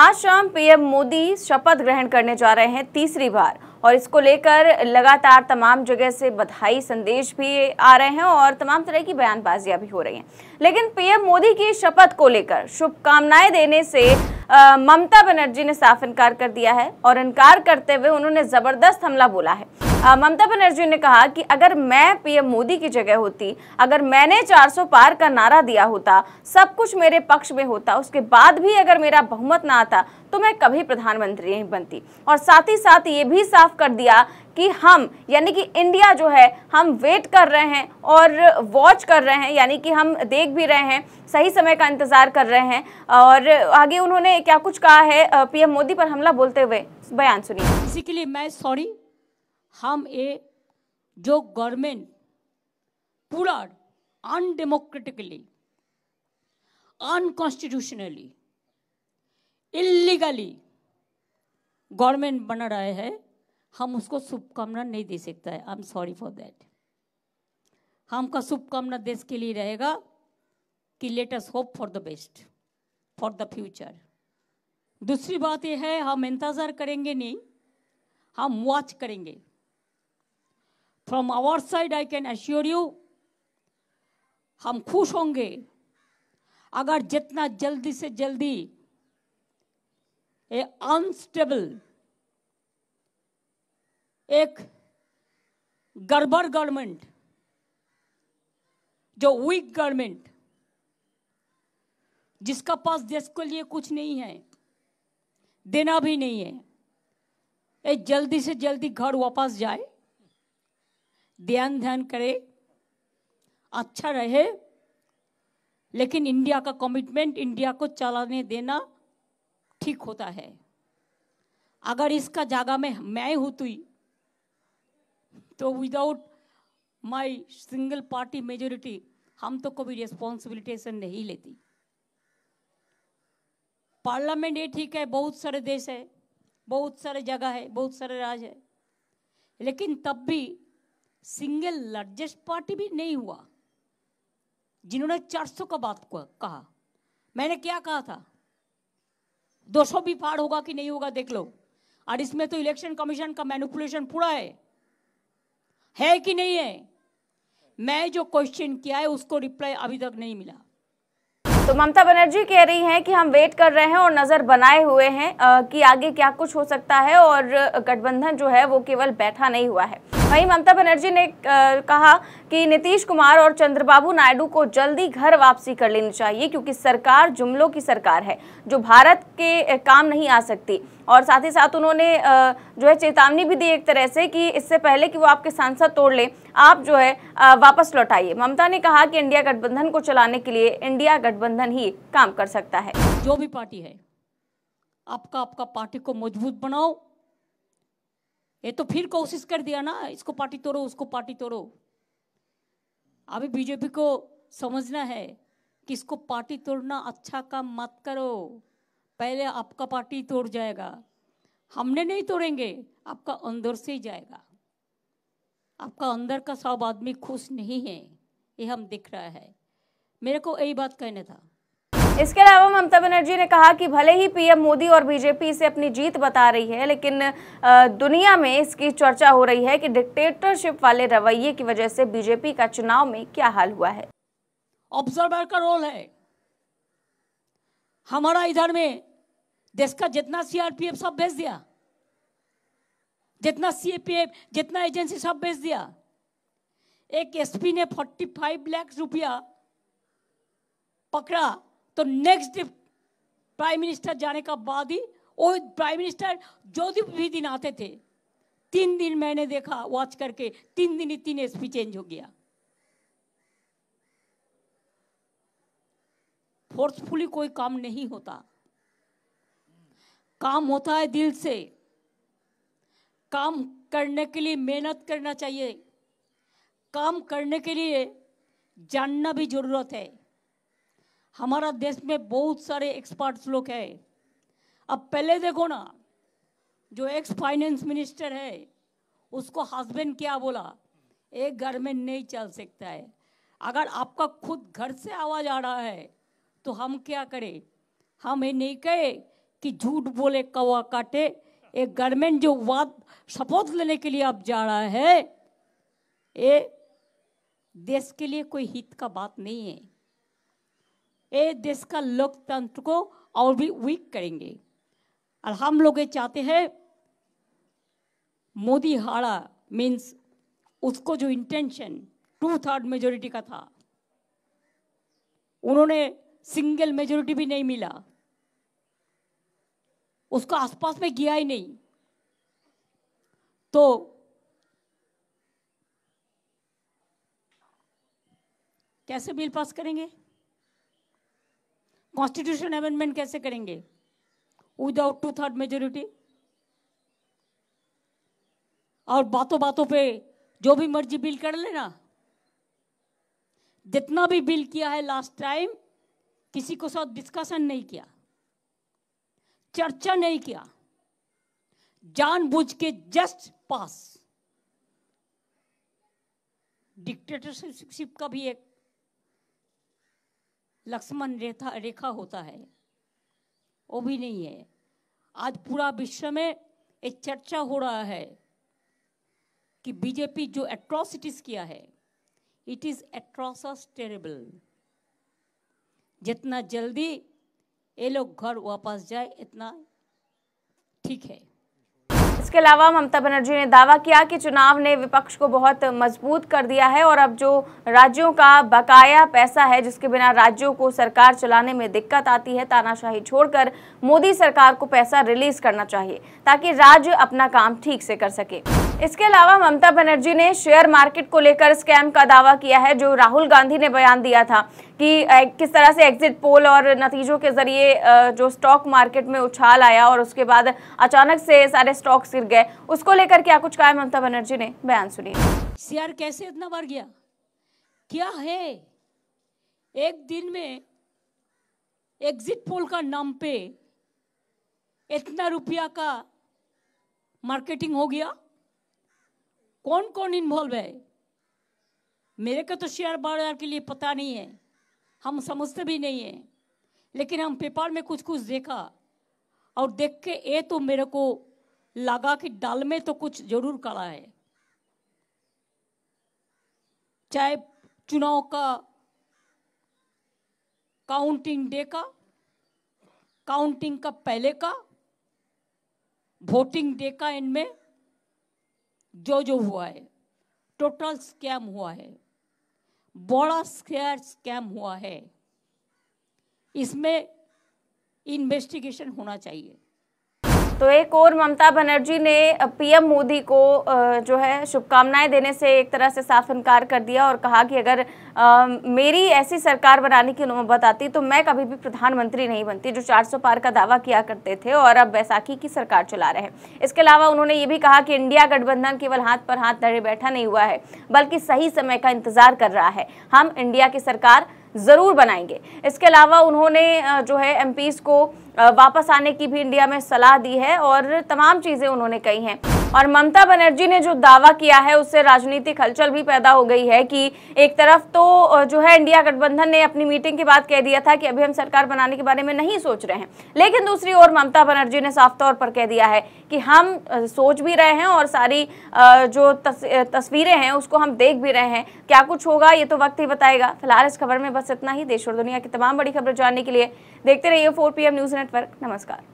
आज शाम पीएम मोदी शपथ ग्रहण करने जा रहे हैं तीसरी बार और इसको लेकर लगातार तमाम जगह से बधाई संदेश भी आ रहे हैं और तमाम तरह की बयानबाजियां भी हो रही हैं लेकिन पीएम मोदी की शपथ को लेकर शुभकामनाएं देने से ममता बनर्जी ने साफ इनकार कर दिया है और इनकार करते हुए उन्होंने ज़बरदस्त हमला बोला है ममता बनर्जी ने कहा कि अगर मैं पीएम मोदी की जगह होती अगर मैंने 400 पार का नारा दिया होता सब कुछ मेरे पक्ष में होता उसके बाद भी अगर मेरा बहुमत ना आता तो मैं कभी प्रधानमंत्री नहीं बनती और साथ ही साथ ये भी साफ कर दिया कि हम यानी कि इंडिया जो है हम वेट कर रहे हैं और वॉच कर रहे हैं यानी कि हम देख भी रहे हैं सही समय का इंतज़ार कर रहे हैं और आगे उन्होंने क्या कुछ कहा है पीएम मोदी पर हमला बोलते हुए बयान सुनिए इसी के लिए मैं सॉरी हम ये जो गवर्नमेंट पूरा अनडेमोक्रेटिकली अनकॉन्स्टिट्यूशनली इलीगली गवर्नमेंट बना रहे है हम उसको शुभकामना नहीं दे सकता है I am sorry for that हमका शुभकामना देश के लिए रहेगा कि let us hope for the best for the future दूसरी बात यह है हम इंतज़ार करेंगे नहीं हम वॉच करेंगे from our side I can assure you हम खुश होंगे अगर जितना जल्दी से जल्दी ए अनस्टेबल एक गड़बड़ गवर्नमेंट जो वीक गवर्नमेंट जिसका पास देश के लिए कुछ नहीं है देना भी नहीं है ए जल्दी से जल्दी घर वापस जाए ध्यान ध्यान करे अच्छा रहे लेकिन इंडिया का कमिटमेंट इंडिया को चलाने देना ठीक होता है अगर इसका जगह में मैं होती तो without my single party majority हम तो कभी रिस्पॉन्सिबिलिटेशन नहीं लेती पार्लियामेंट ये ठीक है बहुत सारे देश है बहुत सारे जगह है बहुत सारे राज है लेकिन तब भी सिंगल लार्जेस्ट पार्टी भी नहीं हुआ जिन्होंने 400 का बात कहा मैंने क्या कहा था दो भी पार होगा कि नहीं होगा देख लो और इसमें तो इलेक्शन कमीशन का मैनिपुलेशन पूरा है है कि नहीं है मैं जो क्वेश्चन किया है उसको रिप्लाई अभी तक नहीं मिला तो ममता बनर्जी कह रही हैं कि हम वेट कर रहे हैं और नज़र बनाए हुए हैं कि आगे क्या कुछ हो सकता है और गठबंधन जो है वो केवल बैठा नहीं हुआ है वहीं ममता बनर्जी ने कहा कि नीतीश कुमार और चंद्रबाबू नायडू को जल्दी घर वापसी कर लेनी चाहिए क्योंकि सरकार जुमलों की सरकार है जो भारत के काम नहीं आ सकती और साथ ही साथ उन्होंने जो है चेतावनी भी दी एक तरह से कि इससे पहले कि वो आपके सांसद तोड़ लें आप जो है वापस लौटाइए ममता ने कहा कि इंडिया गठबंधन को चलाने के लिए इंडिया गठबंधन ही काम कर सकता है जो भी पार्टी है आपका आपका पार्टी को मजबूत बनाओ ये तो फिर कोशिश कर दिया ना इसको पार्टी तोड़ो उसको पार्टी तोड़ो अभी बीजेपी को समझना है कि इसको पार्टी तोड़ना अच्छा काम मत करो पहले आपका पार्टी तोड़ जाएगा हमने नहीं तोड़ेंगे आपका अंदर से ही जाएगा आपका अंदर का सब आदमी खुश नहीं है ये हम दिख रहा है मेरे को यही बात कहने था इसके अलावा ममता बनर्जी ने कहा कि भले ही पीएम मोदी और बीजेपी से अपनी जीत बता रही है लेकिन दुनिया में इसकी चर्चा हो रही है कि डिक्टेटरशिप वाले रवैये की वजह से बीजेपी का चुनाव में क्या हाल हुआ है ऑब्जर्वर का रोल है हमारा इधर में देश का जितना सीआरपीएफ सब भेज दिया जितना सी जितना एजेंसी सब बेच दिया एक एसपी ने 45 लैक्स रुपया पकड़ा तो नेक्स्ट डे प्राइम मिनिस्टर जाने का बाद ही वो प्राइम मिनिस्टर जो भी दिन आते थे तीन दिन मैंने देखा वॉच करके तीन दिन ही तीन एस चेंज हो गया फोर्सफुली कोई काम नहीं होता काम होता है दिल से काम करने के लिए मेहनत करना चाहिए काम करने के लिए जानना भी ज़रूरत है हमारा देश में बहुत सारे एक्सपर्ट्स लोग हैं अब पहले देखो ना जो एक्स फाइनेंस मिनिस्टर है उसको हस्बैंड क्या बोला एक घर में नहीं चल सकता है अगर आपका खुद घर से आवाज़ आ रहा है तो हम क्या करें हम ये नहीं कहे कि झूठ बोले कौवा काटे एक गवर्नमेंट जो वाद शपथ लेने के लिए अब जा रहा है ये देश के लिए कोई हित का बात नहीं है ये देश का लोकतंत्र को और भी वीक करेंगे और हम लोग ये चाहते हैं मोदी हारा मीन्स उसको जो इंटेंशन टू थर्ड मेजोरिटी का था उन्होंने सिंगल मेजोरिटी भी नहीं मिला उसको आसपास में गया ही नहीं तो कैसे बिल पास करेंगे कॉन्स्टिट्यूशन अमेंडमेंट कैसे करेंगे विदाउट टू थर्ड मेजोरिटी और बातों बातों पे जो भी मर्जी बिल कर लेना जितना भी बिल किया है लास्ट टाइम किसी को साथ डिस्कशन नहीं किया चर्चा नहीं किया जानबूझ के जस्ट पास डिक्टेटरशिप का भी एक लक्ष्मण रेखा रेखा होता है वो भी नहीं है आज पूरा विश्व में एक चर्चा हो रहा है कि बीजेपी जो एट्रोसिटीज किया है इट इज एट्रॉसस टेरेबल जितना जल्दी ये लोग घर वापस जाए इतना ठीक है इसके अलावा ममता बनर्जी ने दावा किया कि चुनाव ने विपक्ष को बहुत मजबूत कर दिया है और अब जो राज्यों का बकाया पैसा है जिसके बिना राज्यों को सरकार चलाने में दिक्कत आती है तानाशाही छोड़कर मोदी सरकार को पैसा रिलीज करना चाहिए ताकि राज्य अपना काम ठीक से कर सके इसके अलावा ममता बनर्जी ने शेयर मार्केट को लेकर स्कैम का दावा किया है जो राहुल गांधी ने बयान दिया था कि किस तरह से एग्जिट पोल और नतीजों के जरिए जो स्टॉक मार्केट में उछाल आया और उसके बाद अचानक से सारे स्टॉक गिर गए उसको लेकर क्या कुछ कहा ममता बनर्जी ने बयान सुनिए शेयर कैसे इतना बढ़ गया क्या है एक दिन में एग्जिट पोल का नाम पे इतना रुपया का मार्केटिंग हो गया कौन कौन इन्वॉल्व है मेरे को तो शेयर बाजार के लिए पता नहीं है हम समझते भी नहीं है लेकिन हम पेपर में कुछ कुछ देखा और देख के ये तो मेरे को लगा कि डाल में तो कुछ जरूर कड़ा है चाहे चुनाव का काउंटिंग डे का काउंटिंग का पहले का वोटिंग डे का इनमें जो जो हुआ है टोटल स्कैम हुआ है बड़ा स्केयर स्कैम हुआ है इसमें इन्वेस्टिगेशन होना चाहिए तो एक और ममता बनर्जी ने पीएम मोदी को जो है शुभकामनाएं देने से एक तरह से साफ इनकार कर दिया और कहा कि अगर आ, मेरी ऐसी सरकार बनाने की नौबत आती तो मैं कभी भी प्रधानमंत्री नहीं बनती जो 400 पार का दावा किया करते थे और अब बैसाखी की सरकार चला रहे हैं इसके अलावा उन्होंने ये भी कहा कि इंडिया गठबंधन केवल हाथ पर हाथ धरे बैठा नहीं हुआ है बल्कि सही समय का इंतजार कर रहा है हम इंडिया की सरकार ज़रूर बनाएंगे इसके अलावा उन्होंने जो है एम को वापस आने की भी इंडिया में सलाह दी है और तमाम चीज़ें उन्होंने कही हैं और ममता बनर्जी ने जो दावा किया है उससे राजनीतिक हलचल भी पैदा हो गई है कि एक तरफ तो जो है इंडिया गठबंधन ने अपनी मीटिंग के बाद कह दिया था कि अभी हम सरकार बनाने के बारे में नहीं सोच रहे हैं लेकिन दूसरी ओर ममता बनर्जी ने साफ तौर पर कह दिया है कि हम सोच भी रहे हैं और सारी जो तस्वीरें हैं उसको हम देख भी रहे हैं क्या कुछ होगा ये तो वक्त ही बताएगा फिलहाल इस खबर में बस इतना ही देश और दुनिया की तमाम बड़ी खबर जानने के लिए देखते रहिए फोर पी न्यूज़ नेटवर्क नमस्कार